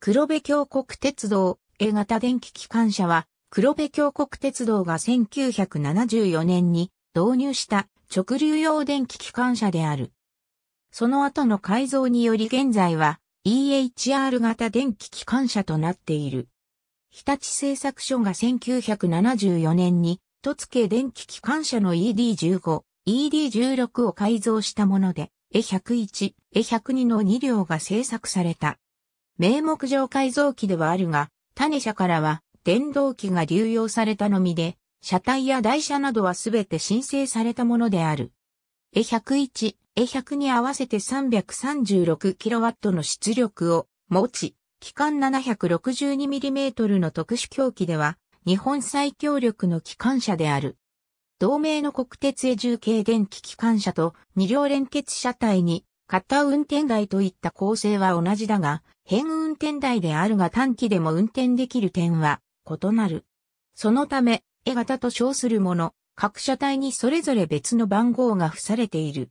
黒部峡谷鉄道 A 型電気機関車は、黒部峡谷鉄道が1974年に導入した直流用電気機関車である。その後の改造により現在は EHR 型電気機関車となっている。日立製作所が1974年に、戸付電気機関車の ED15、ED16 を改造したもので、A101、A102 の2両が製作された。名目上改造機ではあるが、種車からは電動機が流用されたのみで、車体や台車などはすべて申請されたものである。a 1 0 1 a 1 0 0に合わせて 336kW の出力を持ち、機関 762mm の特殊狂器では、日本最強力の機関車である。同盟の国鉄へ重軽電気機関車と二両連結車体に片運転台といった構成は同じだが、変運転台であるが短期でも運転できる点は異なる。そのため、A 型と称するもの、各車体にそれぞれ別の番号が付されている。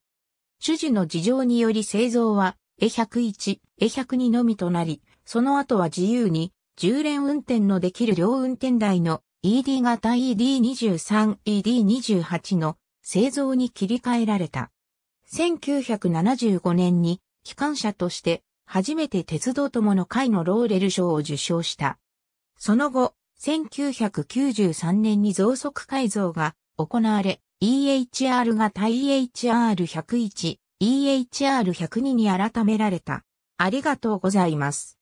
主事の事情により製造は A101、A102 のみとなり、その後は自由に10連運転のできる両運転台の ED 型 ED23、ED28 の製造に切り替えられた。1975年に機関車として初めて鉄道友の会のローレル賞を受賞した。その後、1993年に増速改造が行われ、EHR が対 EHR101、EHR102 に改められた。ありがとうございます。